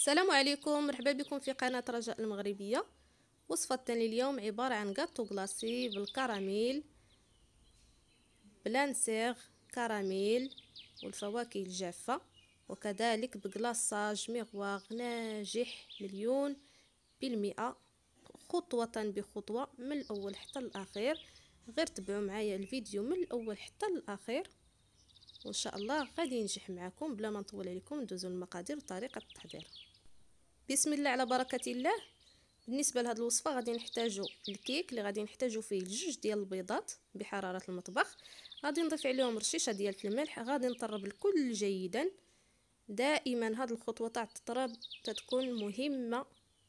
السلام عليكم مرحبا بكم في قناة رجاء المغربية وصفه لليوم عبارة عن غاتو غلاسي بالكراميل بلانسيغ كراميل والفواكه الجافة وكذلك بغلاصاج ميغواغ ناجح مليون بالمئة خطوة بخطوة من الأول حتى الأخير غير تبعوا معايا الفيديو من الأول حتى الأخير وان شاء الله غادي ينجح معكم بلا ما نطول عليكم ندوزوا المقادير وطريقه التحضير بسم الله على بركه الله بالنسبه لهاد الوصفه غادي نحتاجو الكيك اللي غادي نحتاجو فيه جوج ديال البيضات بحراره المطبخ غادي نضيف عليهم رشيشه ديال الملح غادي نطرب الكل جيدا دائما هاد الخطوه تاع التطراب تتكون مهمه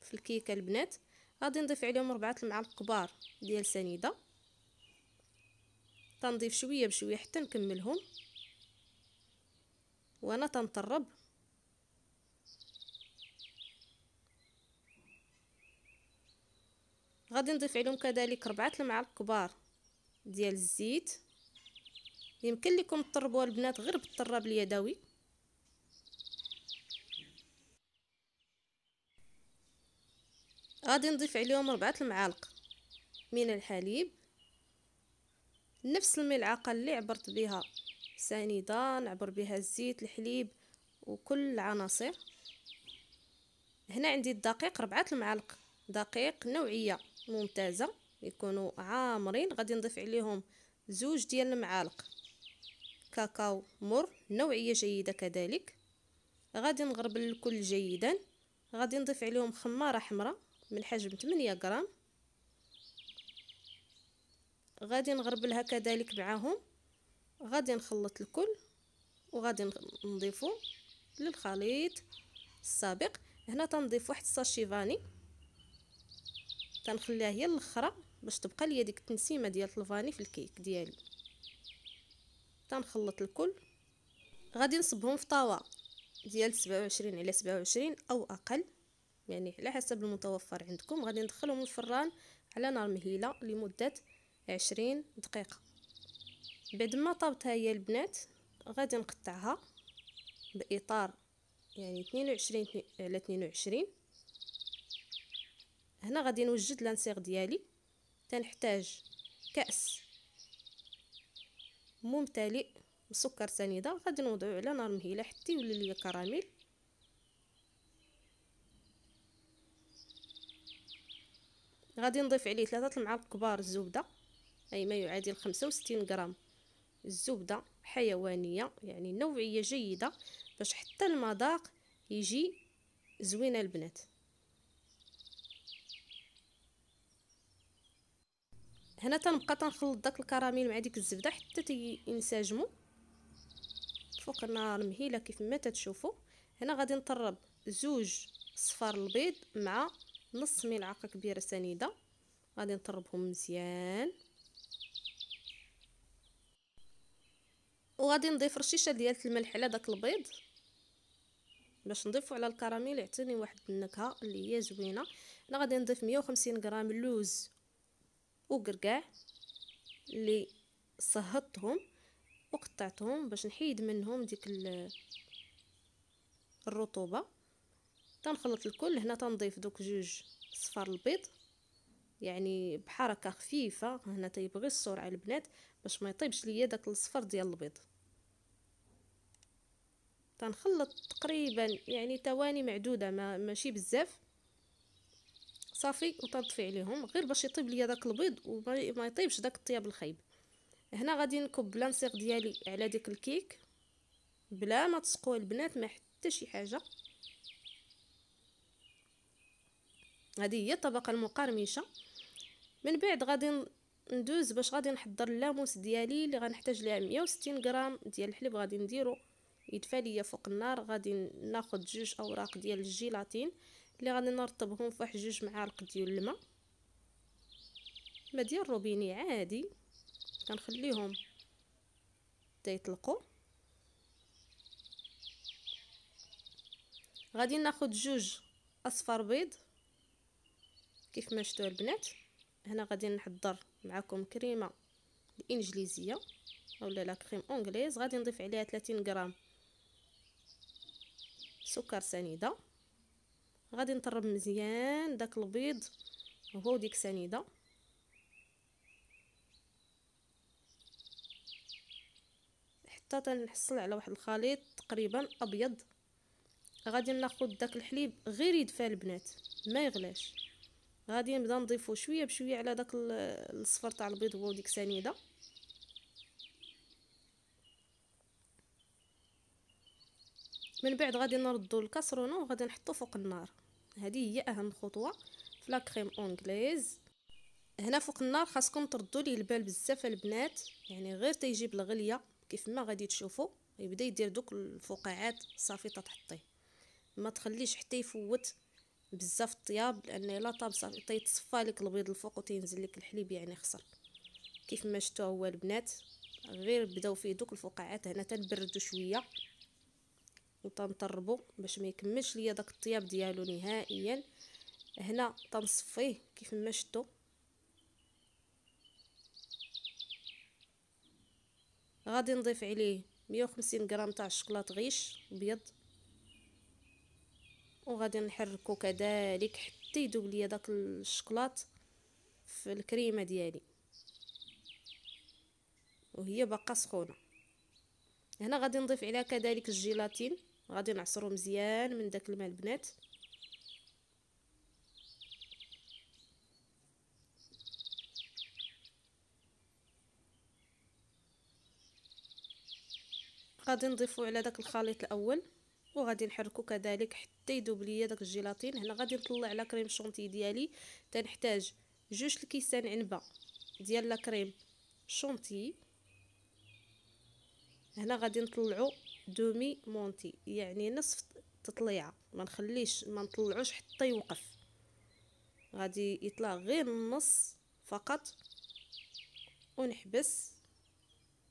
في الكيكه البنات غادي نضيف عليهم ربعه المعالق كبار ديال سنيده تنضيف شويه بشويه حتى نكملهم وانا تنطرب غادي نضيف عليهم كذلك ربعة المعالق كبار ديال الزيت يمكن لكم تطربوها البنات غير بالطراب اليدوي غادي نضيف عليهم ربعة المعالق من الحليب نفس الملعقة اللي عبرت بها سنيدة نعبر بها الزيت الحليب وكل العناصر هنا عندي الدقيق ربعة المعالق دقيق نوعية ممتازه يكونوا عامرين غادي نضيف عليهم زوج ديال المعالق كاكاو مر نوعيه جيده كذلك غادي نغربل الكل جيدا غادي نضيف عليهم خماره حمراء من حجم 8 غرام غادي نغربلها كذلك معاهم غادي نخلط الكل وغادي نضيفو للخليط السابق هنا تنضيف واحد الساشي فاني كنخليها هي الاخره باش تبقى ليا ديك التنسيمه ديال الفاني في الكيك ديالي تنخلط الكل غادي نصبهم في طاوه ديال 27 على 27 او اقل يعني على حسب المتوفر عندكم غادي ندخلهم الفران على نار مهيله لمده 20 دقيقه بعد ما طابت هي البنات غادي نقطعها باطار يعني 22 على 22 هنا غادي نوجد لانسير ديالي تنحتاج كأس ممتلئ بسكر سنيده غادي نوضعو على نار مهيله حتى يولي ليا كراميل غادي نضيف عليه ثلاثة المعالق كبار الزبده اي ما يعادل 65 غرام الزبده حيوانيه يعني نوعيه جيده باش حتى المذاق يجي زوينه البنات هنا تنبقى تنخلط داك الكراميل مع ديك الزبده حتى تينسجموا فوق النار مهيله كيف ما تتشوفوا هنا غادي نطرب زوج صفار البيض مع نص ملعقه كبيره سنيده غادي نطربهم مزيان وغادي نضيف رشيشه ديال الملح على داك البيض باش نضيفو على الكراميل يعطيني واحد النكهه اللي هي زوينه انا غادي نضيف 150 غرام لوز وقرقع اللي صهدتهم وقطعتهم باش نحيد منهم ديك الرطوبه تنخلط الكل هنا تنضيف دوك جوج صفار البيض يعني بحركه خفيفه هنا تيبغي السرعه البنات باش ما يطيبش ليا داك الصفر ديال البيض تنخلط تقريبا يعني ثواني معدوده ما ماشي بزاف صافي وتطفي عليهم غير باش يطيب ليا داك البيض وما يطيبش داك الطياب الخايب هنا غادي نكب لانسيغ ديالي على ديك الكيك بلا ما تسقوا البنات ما حتى شي حاجه هذه هي الطبقه المقرمشه من بعد غادي ندوز باش غادي نحضر اللاموس ديالي اللي غنحتاج ليها 160 غرام ديال الحليب غادي نديرو يدفى ليا فوق النار غادي ناخذ جوج اوراق ديال الجيلاتين اللي غادي نرطبهم فواحد جوج معالق ديال الماء ما ديال الروبيني عادي كنخليهم حتى يطلقوا غادي ناخد جوج اصفر بيض كيف ما شفتوا البنات هنا غادي نحضر معكم كريمه الانجليزيه اولا لا كريم اونغليز غادي نضيف عليها 30 غرام سكر سنيده غادي نطرب مزيان داك البيض هو وديك سنيده حتى تنحصل على واحد الخليط تقريبا ابيض غادي ناخذ داك الحليب غير يدفى البنات ما يغلاش غادي نبدا نضيفو شويه بشويه على داك الصفر تاع البيض هو وديك سنيده من بعد غادي نردو الكاسرونه وغادي نحطو فوق النار هذه هي اهم خطوه في لا كريم اونغليز هنا فوق النار خاصكم تردوا ليه البال بزاف البنات يعني غير تيجيب الغليه كيف ما غادي تشوفوا يبدا يدير دوك الفقاعات صافي تحطيه ما تخليش حتى يفوت بزاف الطياب لان الا طاب صافي تيتصفى لك البيض الفوق وتينزل لك الحليب يعني خسر كيف ما شفتوا هو البنات غير بداو فيه دوك الفقاعات هنا تنبردوا شويه وتنطربو باش ما يكملش ليا داك الطياب ديالو نهائيا هنا تنصفيه كيف ما شفتوا غادي نضيف عليه 150 غرام تاع الشكلاط غيش ابيض وغادي نحركو كذلك حتى يذوب ليا داك الشكلاط في الكريمه ديالي وهي باقا سخونه هنا غادي نضيف عليها كذلك الجيلاتين غادي نعصرو مزيان من داك الماء البنات غادي نضيفو على داك الخليط الاول وغادي نحركو كذلك حتى يذوب ليا داك الجيلاتين هنا غادي نطلع على كريم شونتي ديالي تنحتاج جوج الكيسان عنبه ديال لا كريم شونتي هنا غادي نطلعو دومي مونتي يعني نصف تطليعه ما نخليش ما نطلعوش حتى يوقف غادي يطلع غير النص فقط ونحبس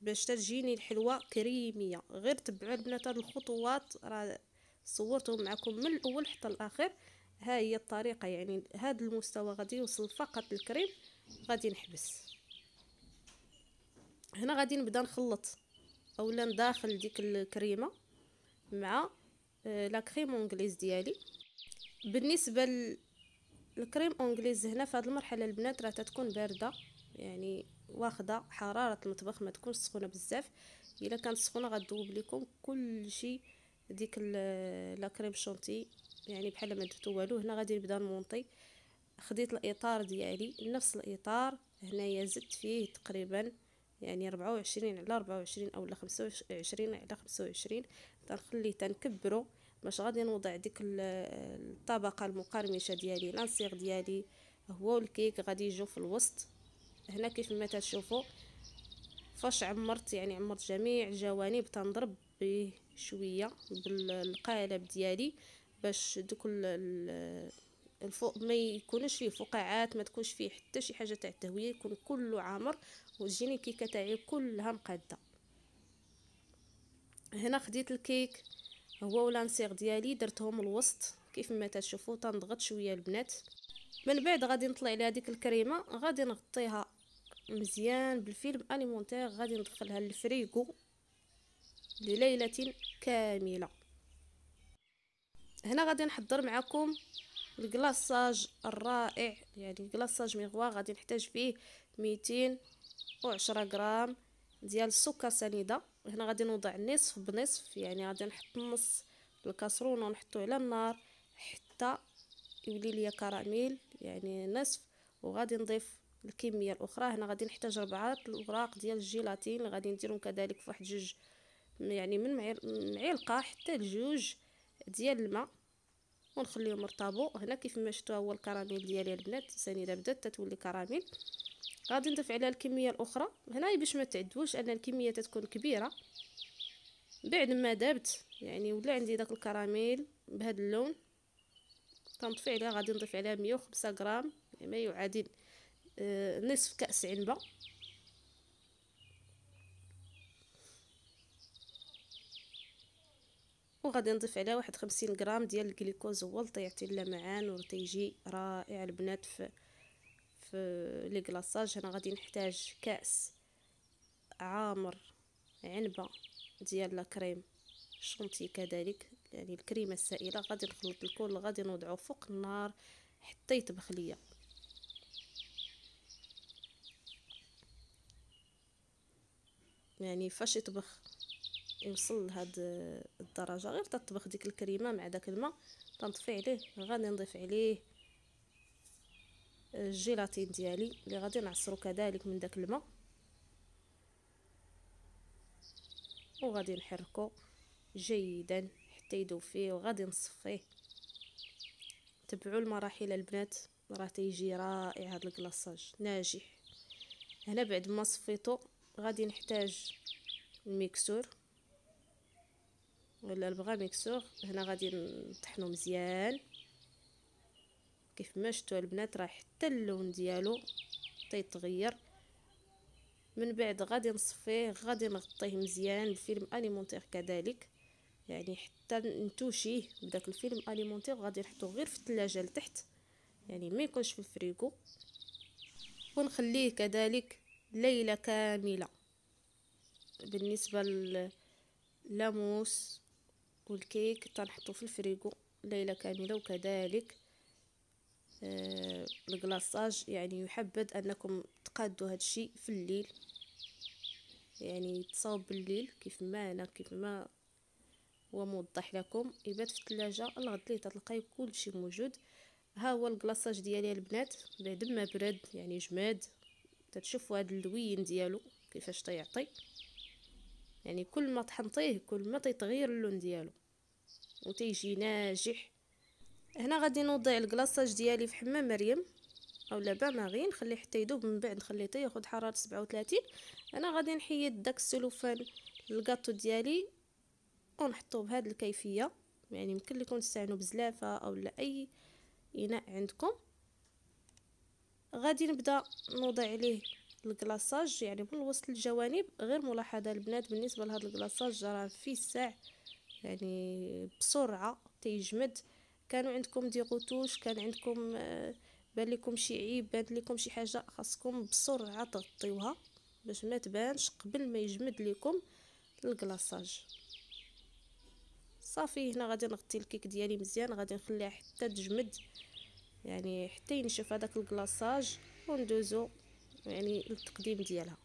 باش تجيني الحلوه كريميه غير تبعوا البنات هاد الخطوات راه صورتهم معكم من الاول حتى الاخر ها هي الطريقه يعني هذا المستوى غادي يوصل فقط الكريم غادي نحبس هنا غادي نبدا نخلط اولا داخل ديك الكريمه مع آه، لا كريم اونغليز ديالي بالنسبه للكريم اونغليز هنا في هذه المرحله البنات راه تتكون بارده يعني واخده حراره المطبخ ما تكون سخونه بزاف الا كانت سخونه غتذوب لكم كل شيء ديك لا كريم شونتي يعني بحال ما درتو والو هنا غادي نبدا نمونطي خديت الاطار ديالي نفس الاطار هنايا زدت فيه تقريبا يعني ربعة وعشرين على ربعة وعشرين أولا خمسة وعشرين على خمسة وعشرين تنخليه تنكبرو باش غادي نوضع ديك الطبقة المقرمشة ديالي لانسيغ ديالي هو الكيك غادي يجو في الوسط هنا كيف ما تشوفوا فاش عمرت يعني عمرت جميع الجوانب تنضرب بشويه بالقالب ديالي باش دوك الفوق ما يكونش فيه فقاعات ما تكونش فيه حتى شي حاجه تاع التهويه يكون كله عامر والجينيكيكه تاعي كلها مقاده هنا خديت الكيك هو ولانسير ديالي درتهم الوسط كيف ما تشوفوا تنضغط شويه البنات من بعد غادي نطلع على هذيك الكريمه غادي نغطيها مزيان بالفيلم اليمونتير غادي ندخلها للفريغو لليله كامله هنا غادي نحضر معكم الكلاصاج الرائع يعني الكلاصاج ميغوا غادي نحتاج فيه ميتين وعشرة غرام ديال السكر سنيده هنا غادي نوضع نصف بنصف يعني غادي نحط نص الكاسرونه ونحطو على النار حتى يولي ليا كراميل يعني نصف وغادي نضيف الكميه الاخرى هنا غادي نحتاج ربعه الاوراق ديال الجيلاتين اللي غادي نديرهم كذلك فواحد جوج يعني من معلقه حتى لجوج ديال الماء ونخليهم يرطبوا هنا كيف ما شفتوا هو الكراميل ديالي البنات ثاني الا بدات تتولي كراميل غادي نضيف عليها الكميه الاخرى هنا باش ما تعدوش ان الكميه تتكون كبيره بعد ما دابت يعني ولا عندي داك الكراميل بهذا اللون كنطفي عليها غادي نضيف عليها 105 غرام ما يعادل يعني آه، نصف كاس عنبه وغادي نضيف عليها واحد خمسين غرام ديال الجليكوز هو لطيعتي اللمعان وتيجي رائع البنات في في لي كلاصاج انا غادي نحتاج كاس عامر عنبه ديال لا كريم شونتي كذلك يعني الكريمه السائله غادي نخلط الكل غادي نوضعو فوق النار حتى يطبخ ليا يعني فاش يطبخ يوصل لهاد الدرجه غير تطبخ ديك الكريمه مع داك الماء تنطفي عليه غادي نضيف عليه الجيلاتين ديالي اللي غادي نعصرو كذلك من داك الماء وغادي نحركو جيدا حتى يدوب فيه وغادي نصفيه تبعوا المراحل البنات راه تيجي رائع هذا الكلاصاج ناجح هنا بعد ما صفيتو غادي نحتاج الميكسور ولا البغا ميكسور هنا غادي نطحنو مزيان كيف ما شفتوا البنات راه حتى اللون ديالو تيتغير من بعد غادي نصفيه غادي نغطيه مزيان بفيلم اليمونتير كذلك يعني حتى نتوشيه بداك الفيلم اليمونتير غادي نحطو غير في الثلاجه لتحت يعني ما يكونش في الفريكو ونخليه كذلك ليله كامله بالنسبه للاموس والكيك تنحطو في الفريغو ليله كامله وكذلك آه الكلاصاج يعني يحبذ انكم تقادوا هذا الشيء في الليل يعني يتصاوب بالليل كيف ما انا كيف ما هو موضح لكم يبات في الثلاجه الغد ليه تلقاي كلشي موجود ها هو الكلاصاج ديالي البنات بعد ما برد يعني جماد تتشوفوا هذا اللوين ديالو كيفاش تيعطي يعني كل ما تحنطيه كل ما تيتغير اللون ديالو وتيجي ناجح هنا غادي نوضع الكلاصاج ديالي في حمام مريم اولا باغي نخليه حتى يذوب من بعد نخليه حتى ياخذ حراره 37 انا غادي نحيد داك السلوفان الكاطو ديالي ونحطوه بهذه الكيفيه يعني يمكن لكم تستعنوا بزلافه اولا اي اناء عندكم غادي نبدا نوضع عليه الكلاصاج يعني من الوسط للجوانب غير ملاحظه البنات بالنسبه لهذا الكلاصاج راه فيه ساع يعني بسرعه تيجمد كانوا عندكم دي غوتوش كان عندكم آه، بان لكم شي عيب بان لكم شي حاجه خاصكم بسرعه تغطيوها باش ما تبانش قبل ما يجمد لكم الكلاصاج صافي هنا غادي نغطي الكيك ديالي مزيان غادي نخليها حتى تجمد يعني حتى ينشف هذاك الكلاصاج وندوزو يعني للتقديم ديالها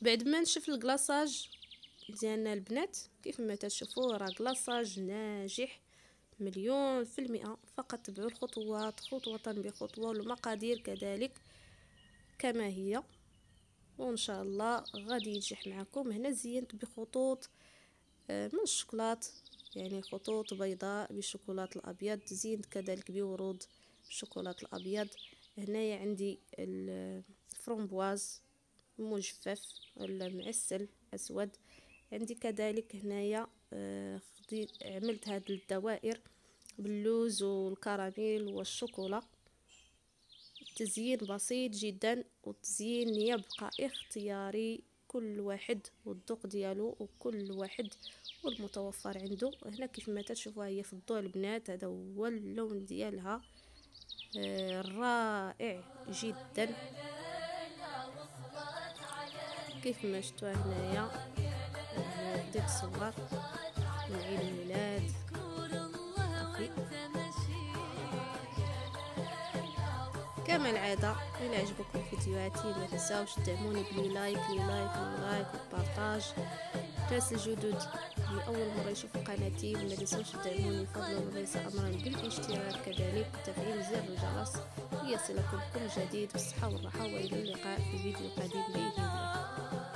بعد ما نشوف الكلاصاج ديالنا البنات كيف ما تشوفوا راه كلاصاج ناجح مليون في المئة فقط تبعوا الخطوات خطوة بخطوة والمقادير كذلك كما هي وان شاء الله غادي ينجح معكم هنا زينت بخطوط آه، من الشوكولات يعني خطوط بيضاء بالشوكولات الابيض زينت كذلك بورود الشوكولات الابيض هنايا عندي الفرومبواز مجفف ولا معسل اسود عندي كذلك هنايا آه، عملت هاد الدوائر باللوز والكراميل والشوكولا تزيين بسيط جدا والتزيين يبقى اختياري كل واحد والذوق ديالو وكل واحد والمتوفر عنده هنا كيف ما تشوفوها هي في الضوء البنات هذا هو اللون ديالها رائع جدا كيف ما شفتوا هنايا ديك الصور من عيد الميلاد كما العادة إلى عجبكم فيديوهاتي ما تنساوش تدعموني بلي لايك لي لايك لي لايك وبارتاج الناس الجدد اللي أول مرة يشوفوا قناتي ما تنساوش تدعموني فضلا وليس أمرا بالاشتراك كذلك تفعيل زر الجرس ليصلكم كل جديد بالصحة والراحة وإلى اللقاء في فيديو قادم بإذن الله